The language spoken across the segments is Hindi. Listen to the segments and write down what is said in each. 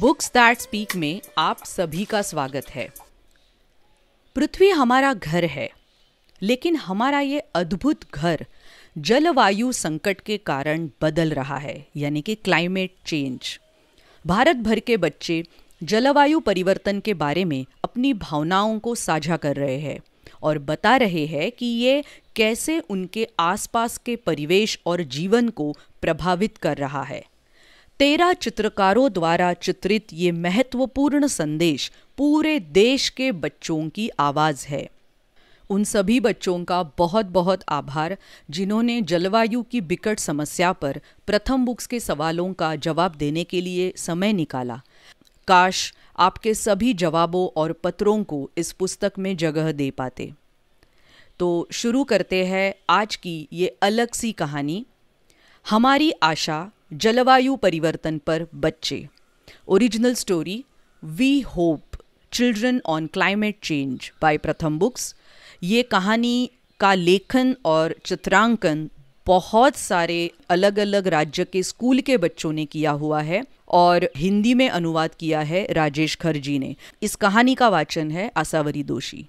बुक्स दैट स्पीक में आप सभी का स्वागत है पृथ्वी हमारा घर है लेकिन हमारा ये अद्भुत घर जलवायु संकट के कारण बदल रहा है यानी कि क्लाइमेट चेंज भारत भर के बच्चे जलवायु परिवर्तन के बारे में अपनी भावनाओं को साझा कर रहे हैं और बता रहे हैं कि ये कैसे उनके आसपास के परिवेश और जीवन को प्रभावित कर रहा है तेरह चित्रकारों द्वारा चित्रित ये महत्वपूर्ण संदेश पूरे देश के बच्चों की आवाज़ है उन सभी बच्चों का बहुत बहुत आभार जिन्होंने जलवायु की बिकट समस्या पर प्रथम बुक्स के सवालों का जवाब देने के लिए समय निकाला काश आपके सभी जवाबों और पत्रों को इस पुस्तक में जगह दे पाते तो शुरू करते हैं आज की ये अलग सी कहानी हमारी आशा जलवायु परिवर्तन पर बच्चे original story we hope children on climate change by Pratham books ये कहानी का लेखन और चित्रांकन बहुत सारे अलग अलग राज्य के स्कूल के बच्चों ने किया हुआ है और हिंदी में अनुवाद किया है राजेश खर जी ने इस कहानी का वाचन है आसावरी दोषी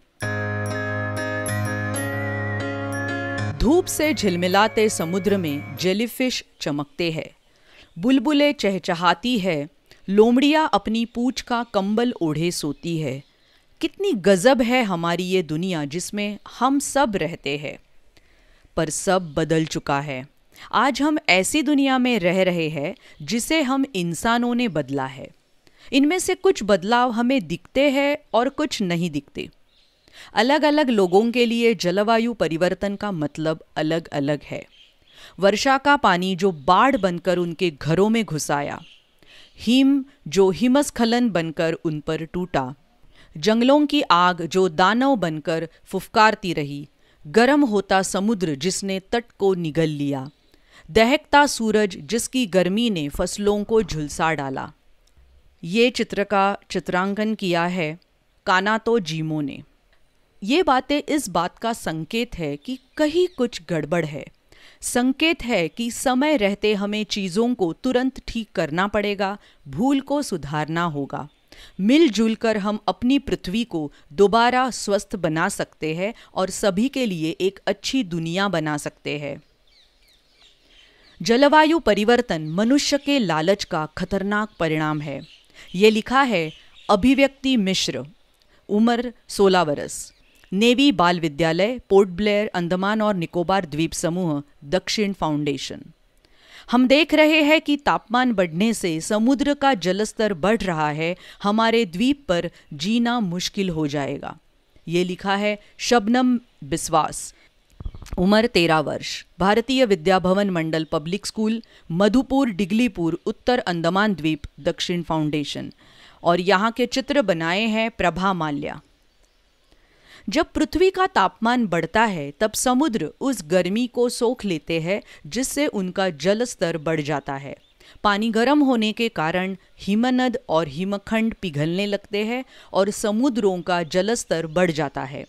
धूप से झिलमिलाते समुद्र में जेलीफिश चमकते हैं बुलबुलें चहचहाती है लोमड़िया अपनी पूछ का कंबल ओढ़े सोती है कितनी गजब है हमारी ये दुनिया जिसमें हम सब रहते हैं पर सब बदल चुका है आज हम ऐसी दुनिया में रह रहे हैं जिसे हम इंसानों ने बदला है इनमें से कुछ बदलाव हमें दिखते हैं और कुछ नहीं दिखते अलग अलग लोगों के लिए जलवायु परिवर्तन का मतलब अलग अलग है वर्षा का पानी जो बाढ़ बनकर उनके घरों में घुसाया हिम जो हिमस्खलन बनकर उन पर टूटा जंगलों की आग जो दानव बनकर फुफकारती रही गर्म होता समुद्र जिसने तट को निगल लिया दहकता सूरज जिसकी गर्मी ने फसलों को झुलसा डाला ये चित्र का चित्रांकन किया है कानातो जीमो ने ये बातें इस बात का संकेत है कि कहीं कुछ गड़बड़ है संकेत है कि समय रहते हमें चीज़ों को तुरंत ठीक करना पड़ेगा भूल को सुधारना होगा मिलजुल कर हम अपनी पृथ्वी को दोबारा स्वस्थ बना सकते हैं और सभी के लिए एक अच्छी दुनिया बना सकते हैं जलवायु परिवर्तन मनुष्य के लालच का खतरनाक परिणाम है ये लिखा है अभिव्यक्ति मिश्र उम्र 16 वर्ष नेवी बाल विद्यालय पोर्ट ब्लेयर अंडमान और निकोबार द्वीप समूह दक्षिण फाउंडेशन हम देख रहे हैं कि तापमान बढ़ने से समुद्र का जलस्तर बढ़ रहा है हमारे द्वीप पर जीना मुश्किल हो जाएगा ये लिखा है शबनम बिस्वास उम्र तेरह वर्ष भारतीय विद्या भवन मंडल पब्लिक स्कूल मधुपुर डिगलीपुर उत्तर अंडमान द्वीप दक्षिण फाउंडेशन और यहाँ के चित्र बनाए हैं प्रभा माल्या जब पृथ्वी का तापमान बढ़ता है तब समुद्र उस गर्मी को सोख लेते हैं जिससे उनका जल स्तर बढ़ जाता है पानी गर्म होने के कारण हिमनद और हिमखंड पिघलने लगते हैं और समुद्रों का जलस्तर बढ़ जाता है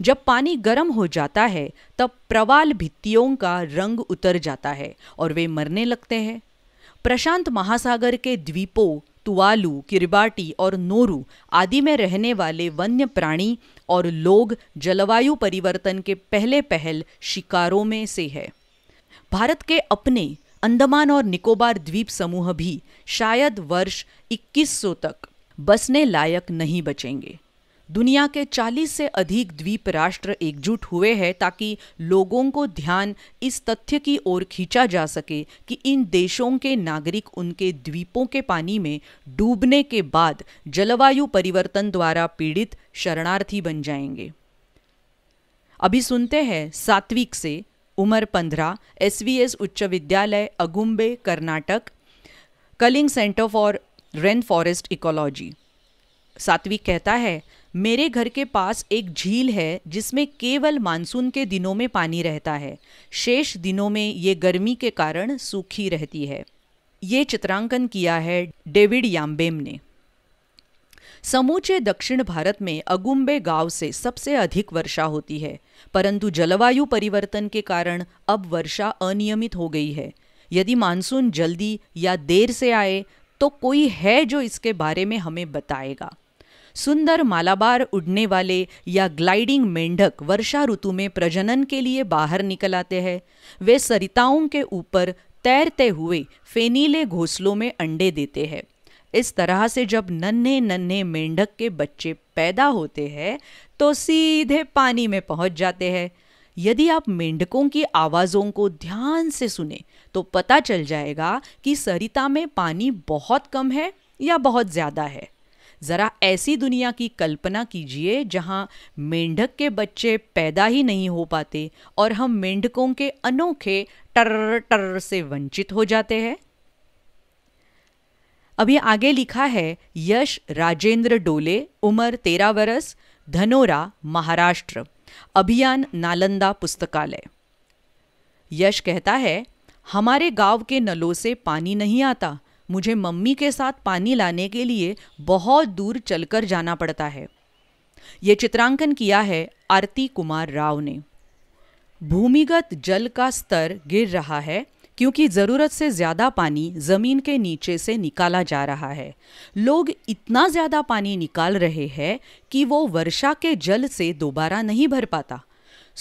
जब पानी गर्म हो जाता है तब प्रवाल भित्तियों का रंग उतर जाता है और वे मरने लगते हैं प्रशांत महासागर के द्वीपों तुआलू किरबाटी और नोरू आदि में रहने वाले वन्य प्राणी और लोग जलवायु परिवर्तन के पहले पहल शिकारों में से है भारत के अपने अंडमान और निकोबार द्वीप समूह भी शायद वर्ष 2100 तक बसने लायक नहीं बचेंगे दुनिया के 40 से अधिक द्वीप राष्ट्र एकजुट हुए हैं ताकि लोगों को ध्यान इस तथ्य की ओर खींचा जा सके कि इन देशों के नागरिक उनके द्वीपों के पानी में डूबने के बाद जलवायु परिवर्तन द्वारा पीड़ित शरणार्थी बन जाएंगे अभी सुनते हैं सात्विक से उमर पंद्रह एस उच्च विद्यालय Agumbe Karnataka Kalinga centre for rain forest ecology Satvik कहता है मेरे घर के पास एक झील है जिसमें केवल मानसून के दिनों में पानी रहता है शेष दिनों में ये गर्मी के कारण सूखी रहती है ये चित्रांकन किया है डेविड याम्बेम ने समूचे दक्षिण भारत में अगुम्बे गांव से सबसे अधिक वर्षा होती है परंतु जलवायु परिवर्तन के कारण अब वर्षा अनियमित हो गई है यदि मानसून जल्दी या देर से आए तो कोई है जो इसके बारे में हमें बताएगा सुंदर मालाबार उड़ने वाले या ग्लाइडिंग मेंढक वर्षा ऋतु में प्रजनन के लिए बाहर निकल आते हैं वे सरिताओं के ऊपर तैरते हुए फेनीले घोंसलों में अंडे देते हैं इस तरह से जब नन्हे नन्हे मेंढक के बच्चे पैदा होते हैं तो सीधे पानी में पहुंच जाते हैं यदि आप मेंढकों की आवाज़ों को ध्यान से सुने तो पता चल जाएगा कि सरिता में पानी बहुत कम है या बहुत ज़्यादा है ज़रा ऐसी दुनिया की कल्पना कीजिए जहां मेंढक के बच्चे पैदा ही नहीं हो पाते और हम मेंढकों के अनोखे टर्र टर्र से वंचित हो जाते हैं अभी आगे लिखा है यश राजेंद्र डोले उम्र तेरह वर्ष धनोरा महाराष्ट्र अभियान नालंदा पुस्तकालय यश कहता है हमारे गांव के नलों से पानी नहीं आता मुझे मम्मी के साथ पानी लाने के लिए बहुत दूर चलकर जाना पड़ता है ये चित्रांकन किया है आरती कुमार राव ने भूमिगत जल का स्तर गिर रहा है क्योंकि ज़रूरत से ज़्यादा पानी ज़मीन के नीचे से निकाला जा रहा है लोग इतना ज़्यादा पानी निकाल रहे हैं कि वो वर्षा के जल से दोबारा नहीं भर पाता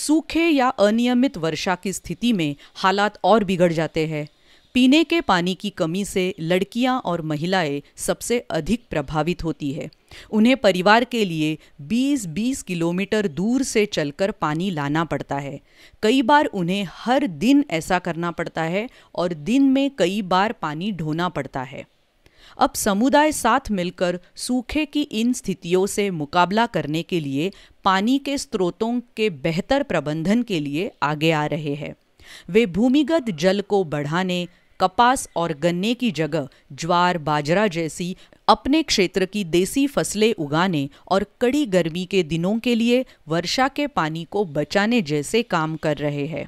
सूखे या अनियमित वर्षा की स्थिति में हालात और बिगड़ जाते हैं पीने के पानी की कमी से लड़कियां और महिलाएं सबसे अधिक प्रभावित होती है उन्हें परिवार के लिए 20-20 किलोमीटर दूर से चलकर पानी लाना पड़ता है कई बार उन्हें हर दिन ऐसा करना पड़ता है और दिन में कई बार पानी ढोना पड़ता है अब समुदाय साथ मिलकर सूखे की इन स्थितियों से मुकाबला करने के लिए पानी के स्रोतों के बेहतर प्रबंधन के लिए आगे आ रहे हैं वे भूमिगत जल को बढ़ाने कपास और गन्ने की जगह ज्वार बाजरा जैसी अपने क्षेत्र की देसी फसलें उगाने और कड़ी गर्मी के दिनों के लिए वर्षा के पानी को बचाने जैसे काम कर रहे हैं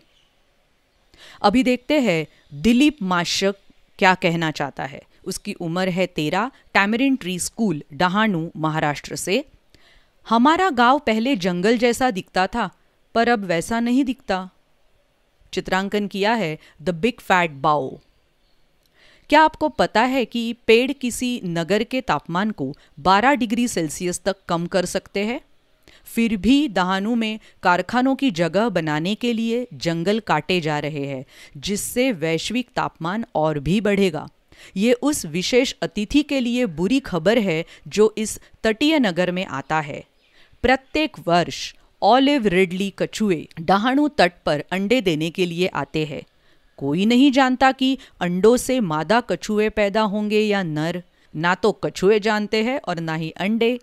अभी देखते हैं दिलीप माशक क्या कहना चाहता है उसकी उम्र है तेरा tamarind tree school Dahanu Maharashtra से हमारा गांव पहले जंगल जैसा दिखता था पर अब वैसा नहीं दिखता चित्रांकन किया है द बिग फैट बाओ क्या आपको पता है कि पेड़ किसी नगर के तापमान को 12 डिग्री सेल्सियस तक कम कर सकते हैं फिर भी दहानू में कारखानों की जगह बनाने के लिए जंगल काटे जा रहे हैं जिससे वैश्विक तापमान और भी बढ़ेगा ये उस विशेष अतिथि के लिए बुरी खबर है जो इस तटीय नगर में आता है प्रत्येक वर्ष ऑलिव रिडली कछुए डहाणु तट पर अंडे देने के लिए आते हैं कोई नहीं जानता कि अंडों से मादा कछुए पैदा होंगे या नर ना तो कछुए जानते हैं और ना ही अंडे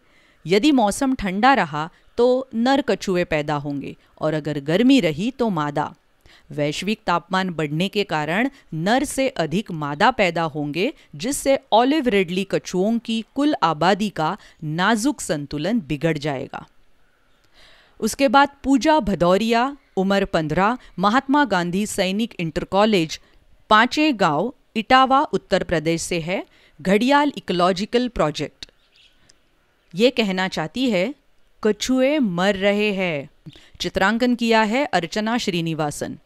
यदि मौसम ठंडा रहा तो नर कछुए पैदा होंगे और अगर गर्मी रही तो मादा वैश्विक तापमान बढ़ने के कारण नर से अधिक मादा पैदा होंगे जिससे ऑलिव रेडली कछुओं की कुल आबादी का नाजुक संतुलन बिगड़ जाएगा उसके बाद पूजा भदौरिया उमर पंद्रह महात्मा गांधी सैनिक इंटर कॉलेज पांचे गांव इटावा उत्तर प्रदेश से है घड़ियाल इकोलॉजिकल प्रोजेक्ट ये कहना चाहती है कछुए मर रहे हैं चित्रांकन किया है अर्चना श्रीनिवासन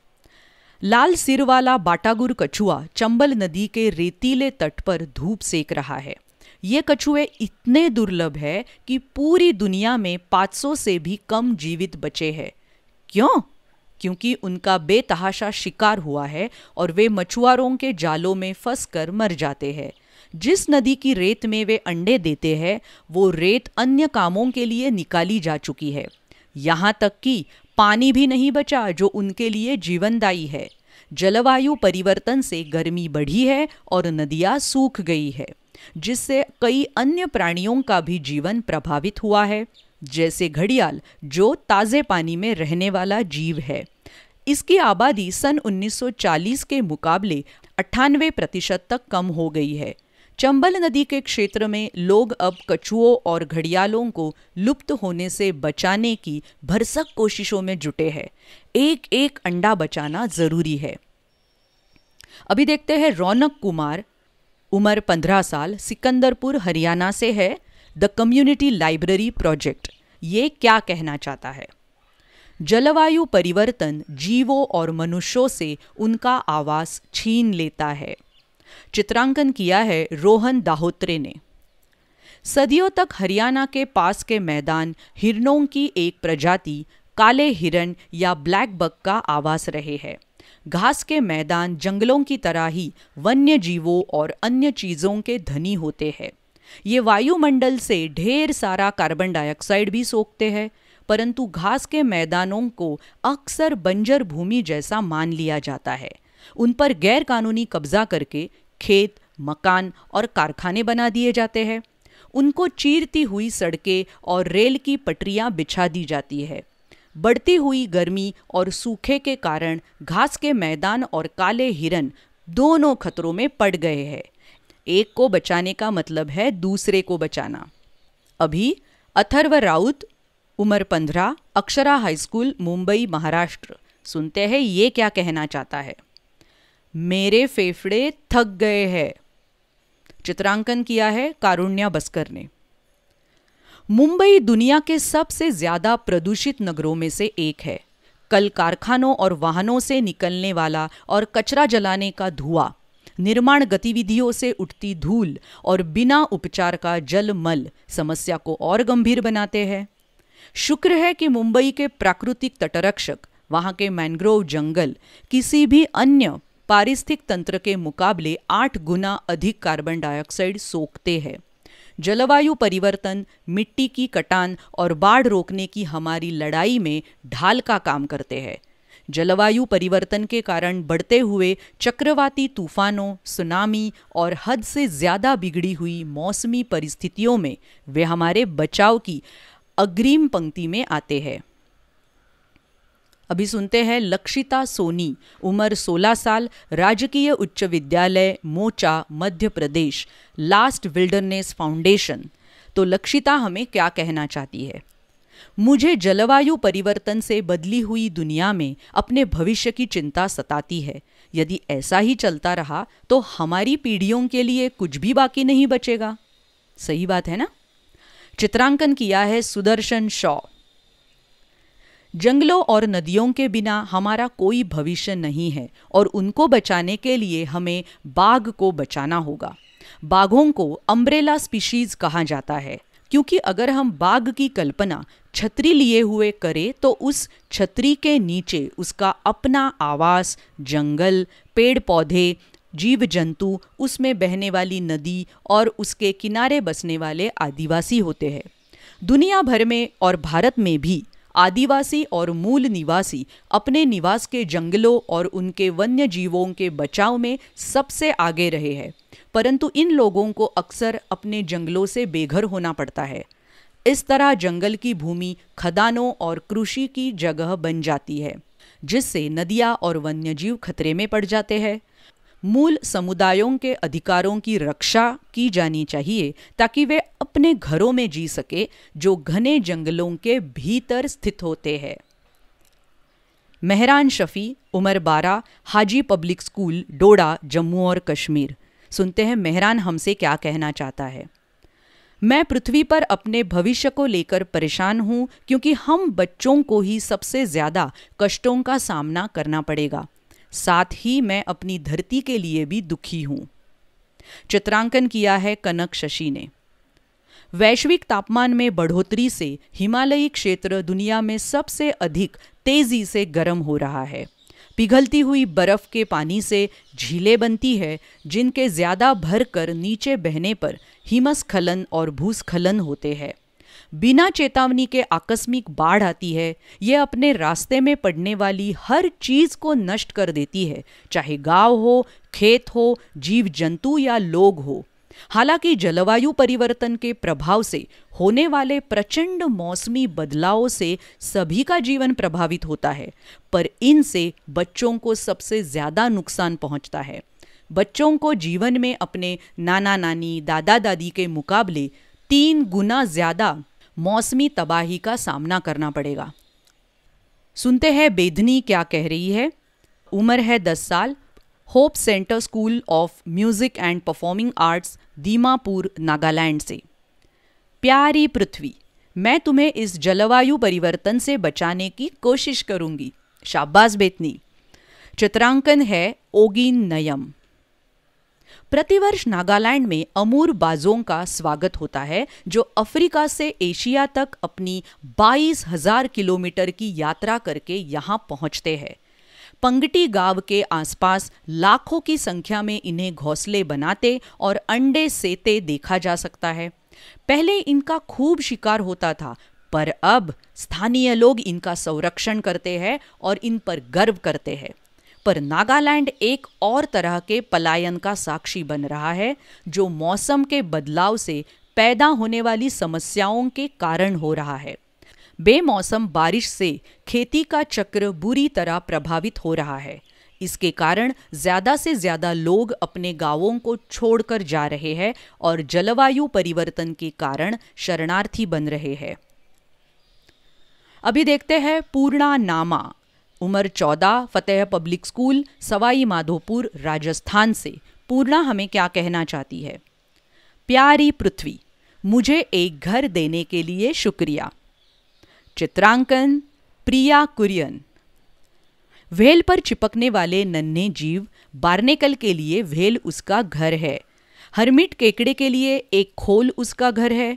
लाल सिर वाला बाटागुर कछुआ चंबल नदी के रेतीले तट पर धूप सेक रहा है ये कछुए इतने दुर्लभ है कि पूरी दुनिया में 500 से भी कम जीवित बचे हैं क्यों क्योंकि उनका बेतहाशा शिकार हुआ है और वे मछुआरों के जालों में कर मर जाते हैं जिस नदी की रेत में वे अंडे देते हैं वो रेत अन्य कामों के लिए निकाली जा चुकी है यहाँ तक कि पानी भी नहीं बचा जो उनके लिए जीवनदायी है जलवायु परिवर्तन से गर्मी बढ़ी है और नदियाँ सूख गई है जिससे कई अन्य प्राणियों का भी जीवन प्रभावित हुआ है जैसे घड़ियाल जो ताज़े पानी में रहने वाला जीव है इसकी आबादी सन 1940 के मुकाबले अट्ठानवे प्रतिशत तक कम हो गई है चंबल नदी के क्षेत्र में लोग अब कछुओं और घड़ियालों को लुप्त होने से बचाने की भरसक कोशिशों में जुटे हैं एक एक अंडा बचाना ज़रूरी है अभी देखते हैं रौनक कुमार उम्र पंद्रह साल सिकंदरपुर हरियाणा से है द कम्युनिटी लाइब्रेरी प्रोजेक्ट ये क्या कहना चाहता है जलवायु परिवर्तन जीवों और मनुष्यों से उनका आवास छीन लेता है चित्रांकन किया है रोहन दाहोत्रे ने सदियों तक हरियाणा के पास के मैदान हिरणों की एक प्रजाति काले हिरण या ब्लैक बक का आवास रहे हैं घास के मैदान जंगलों की तरह ही वन्य जीवों और अन्य चीज़ों के धनी होते हैं ये वायुमंडल से ढेर सारा कार्बन डाइऑक्साइड भी सोखते हैं परंतु घास के मैदानों को अक्सर बंजर भूमि जैसा मान लिया जाता है उन पर गैरकानूनी कब्जा करके खेत मकान और कारखाने बना दिए जाते हैं उनको चीरती हुई सड़कें और रेल की पटरियां बिछा दी जाती है बढ़ती हुई गर्मी और सूखे के कारण घास के मैदान और काले हिरन दोनों खतरों में पड़ गए हैं एक को बचाने का मतलब है दूसरे को बचाना अभी अथर्व राउत उमर पंद्रह अक्षरा हाई स्कूल मुंबई महाराष्ट्र सुनते हैं ये क्या कहना चाहता है मेरे फेफड़े थक गए हैं चित्रांकन किया है कारुण्या बस्कर ने मुंबई दुनिया के सबसे ज्यादा प्रदूषित नगरों में से एक है कल कारखानों और वाहनों से निकलने वाला और कचरा जलाने का धुआं निर्माण गतिविधियों से उठती धूल और बिना उपचार का जल मल समस्या को और गंभीर बनाते हैं शुक्र है कि मुंबई के प्राकृतिक तटरक्षक वहां के मैंग्रोव जंगल किसी भी अन्य पारिस्थितिक तंत्र के मुकाबले आठ गुना अधिक कार्बन डाइऑक्साइड सोखते हैं जलवायु परिवर्तन मिट्टी की कटान और बाढ़ रोकने की हमारी लड़ाई में ढाल का काम करते हैं जलवायु परिवर्तन के कारण बढ़ते हुए चक्रवाती तूफानों सुनामी और हद से ज़्यादा बिगड़ी हुई मौसमी परिस्थितियों में वे हमारे बचाव की अग्रिम पंक्ति में आते हैं अभी सुनते हैं लक्षिता सोनी उम्र 16 साल राजकीय उच्च विद्यालय Mocha Madhya Pradesh last wilderness foundation तो लक्षिता हमें क्या कहना चाहती है मुझे जलवायु परिवर्तन से बदली हुई दुनिया में अपने भविष्य की चिंता सताती है यदि ऐसा ही चलता रहा तो हमारी पीढ़ियों के लिए कुछ भी बाकी नहीं बचेगा सही बात है ना चित्रांकन किया है सुदर्शन शॉ जंगलों और नदियों के बिना हमारा कोई भविष्य नहीं है और उनको बचाने के लिए हमें बाघ को बचाना होगा बाघों को अम्ब्रेला स्पीशीज कहा जाता है क्योंकि अगर हम बाघ की कल्पना छतरी लिए हुए करे तो उस छतरी के नीचे उसका अपना आवास जंगल पेड़ पौधे जीव जंतु उसमें बहने वाली नदी और उसके किनारे बसने वाले आदिवासी होते हैं दुनिया भर में और भारत में भी आदिवासी और मूल निवासी अपने निवास के जंगलों और उनके वन्य जीवों के बचाव में सबसे आगे रहे हैं परंतु इन लोगों को अक्सर अपने जंगलों से बेघर होना पड़ता है इस तरह जंगल की भूमि खदानों और कृषि की जगह बन जाती है जिससे नदियां और वन्यजीव खतरे में पड़ जाते हैं मूल समुदायों के अधिकारों की रक्षा की जानी चाहिए ताकि वे अपने घरों में जी सके जो घने जंगलों के भीतर स्थित होते हैं मेहरान शफी उमर बारा हाजी पब्लिक स्कूल डोडा जम्मू और कश्मीर सुनते हैं मेहरान हमसे क्या कहना चाहता है मैं पृथ्वी पर अपने भविष्य को लेकर परेशान हूँ क्योंकि हम बच्चों को ही सबसे ज़्यादा कष्टों का सामना करना पड़ेगा साथ ही मैं अपनी धरती के लिए भी दुखी हूँ चित्रांकन किया है कनक शशि ने वैश्विक तापमान में बढ़ोतरी से हिमालयी क्षेत्र दुनिया में सबसे अधिक तेजी से गर्म हो रहा है पिघलती हुई बर्फ़ के पानी से झीलें बनती है जिनके ज़्यादा भर कर नीचे बहने पर हिमस्खलन और भूस्खलन होते हैं बिना चेतावनी के आकस्मिक बाढ़ आती है ये अपने रास्ते में पड़ने वाली हर चीज़ को नष्ट कर देती है चाहे गांव हो खेत हो जीव जंतु या लोग हो हालांकि जलवायु परिवर्तन के प्रभाव से होने वाले प्रचंड मौसमी बदलावों से सभी का जीवन प्रभावित होता है पर इनसे बच्चों को सबसे ज़्यादा नुकसान पहुंचता है बच्चों को जीवन में अपने नाना नानी दादा दादी के मुकाबले तीन गुना ज़्यादा मौसमी तबाही का सामना करना पड़ेगा सुनते हैं बेदनी क्या कह रही है उम्र है दस साल hope centre school of music and performing arts Dimapur Nagaland से प्यारी पृथ्वी मैं तुम्हें इस जलवायु परिवर्तन से बचाने की कोशिश करूंगी शाबाज बेतनी चित्रांकन है ओगिन नयम प्रतिवर्ष नागालैंड में अमूर बाजों का स्वागत होता है जो अफ्रीका से एशिया तक अपनी बाईस हजार किलोमीटर की यात्रा करके यहाँ पहुँचते हैं पंगटी गांव के आसपास लाखों की संख्या में इन्हें घोंसले बनाते और अंडे सेते देखा जा सकता है पहले इनका खूब शिकार होता था पर अब स्थानीय लोग इनका संरक्षण करते हैं और इन पर गर्व करते हैं पर नागालैंड एक और तरह के पलायन का साक्षी बन रहा है जो मौसम के बदलाव से पैदा होने वाली समस्याओं के कारण हो रहा है बेमौसम बारिश से खेती का चक्र बुरी तरह प्रभावित हो रहा है इसके कारण ज़्यादा से ज़्यादा लोग अपने गांवों को छोड़कर जा रहे हैं और जलवायु परिवर्तन के कारण शरणार्थी बन रहे हैं अभी देखते हैं पूर्णा नामा उमर चौदह फतेह पब्लिक स्कूल सवाई माधोपुर राजस्थान से पूर्णा हमें क्या कहना चाहती है प्यारी पृथ्वी मुझे एक घर देने के लिए शुक्रिया चित्रांकन प्रिया कुरियन व्हेल पर चिपकने वाले नन्हे जीव बार्नेकल के लिए व्हेल उसका घर है हर्मिट केकड़े के लिए एक खोल उसका घर है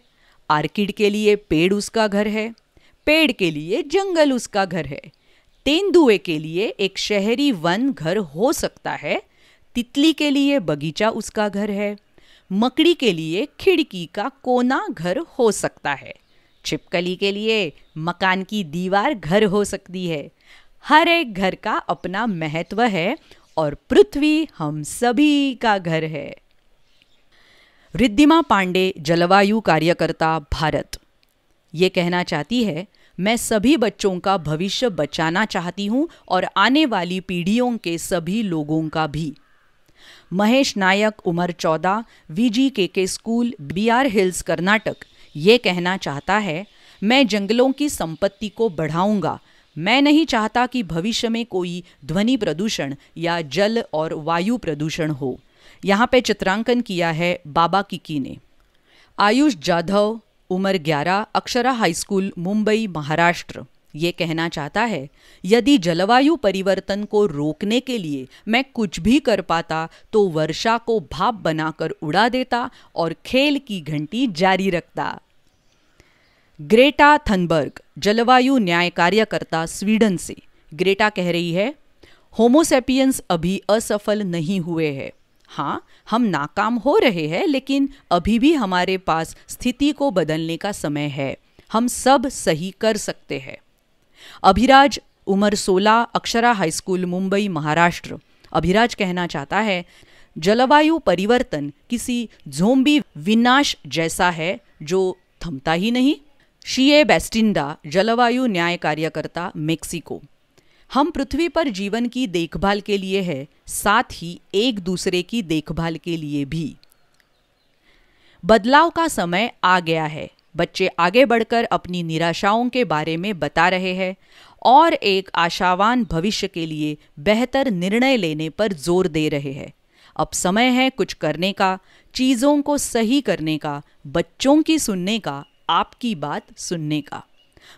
आर्किड के लिए पेड़ उसका घर है पेड़ के लिए जंगल उसका घर है तेंदुए के लिए एक शहरी वन घर हो सकता है तितली के लिए बगीचा उसका घर है मकड़ी के लिए खिड़की का कोना घर हो सकता है छिपकली के लिए मकान की दीवार घर हो सकती है हर एक घर का अपना महत्व है और पृथ्वी हम सभी का घर है रिद्धिमा पांडे जलवायु कार्यकर्ता भारत ये कहना चाहती है मैं सभी बच्चों का भविष्य बचाना चाहती हूँ और आने वाली पीढ़ियों के सभी लोगों का भी महेश नायक उमर चौदह we G K K school B R hills Karnataka ये कहना चाहता है मैं जंगलों की संपत्ति को बढ़ाऊंगा मैं नहीं चाहता कि भविष्य में कोई ध्वनि प्रदूषण या जल और वायु प्रदूषण हो यहाँ पे चित्रांकन किया है बाबा किकी ने आयुष जाधव उम्र 11 अक्षरा हाई स्कूल मुंबई महाराष्ट्र ये कहना चाहता है यदि जलवायु परिवर्तन को रोकने के लिए मैं कुछ भी कर पाता तो वर्षा को भाप बनाकर उड़ा देता और खेल की घंटी जारी रखता ग्रेटा थनबर्ग जलवायु न्याय कार्यकर्ता स्वीडन से ग्रेटा कह रही है होमोसेपियंस अभी असफल नहीं हुए हैं हाँ हम नाकाम हो रहे हैं लेकिन अभी भी हमारे पास स्थिति को बदलने का समय है हम सब सही कर सकते हैं अभिराज उमर सोला अक्षरा हाईस्कूल मुंबई महाराष्ट्र अभिराज कहना चाहता है जलवायु परिवर्तन किसी झोंबी विनाश जैसा है जो थमता ही नहीं शीए बेस्टिंडा जलवायु न्याय कार्यकर्ता मेक्सिको हम पृथ्वी पर जीवन की देखभाल के लिए है साथ ही एक दूसरे की देखभाल के लिए भी बदलाव का समय आ गया है बच्चे आगे बढ़कर अपनी निराशाओं के बारे में बता रहे हैं और एक आशावान भविष्य के लिए बेहतर निर्णय लेने पर जोर दे रहे हैं अब समय है कुछ करने का चीज़ों को सही करने का बच्चों की सुनने का आपकी बात सुनने का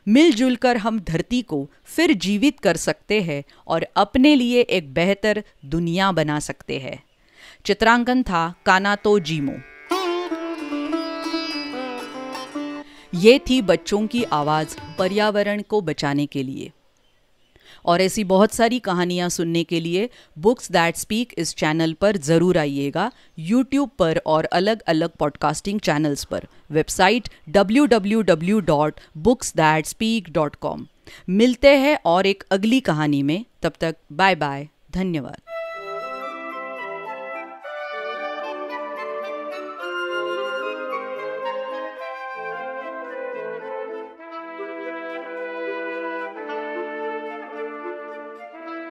मिलजुल कर हम धरती को फिर जीवित कर सकते हैं और अपने लिए एक बेहतर दुनिया बना सकते हैं चित्रांकन था काना तो जीमो ये थी बच्चों की आवाज़ पर्यावरण को बचाने के लिए और ऐसी बहुत सारी कहानियाँ सुनने के लिए बुक्स दैट स्पीक इस चैनल पर ज़रूर आइएगा यूट्यूब पर और अलग अलग पॉडकास्टिंग चैनल्स पर वेबसाइट www.booksthatspeak.com मिलते हैं और एक अगली कहानी में तब तक बाय बाय धन्यवाद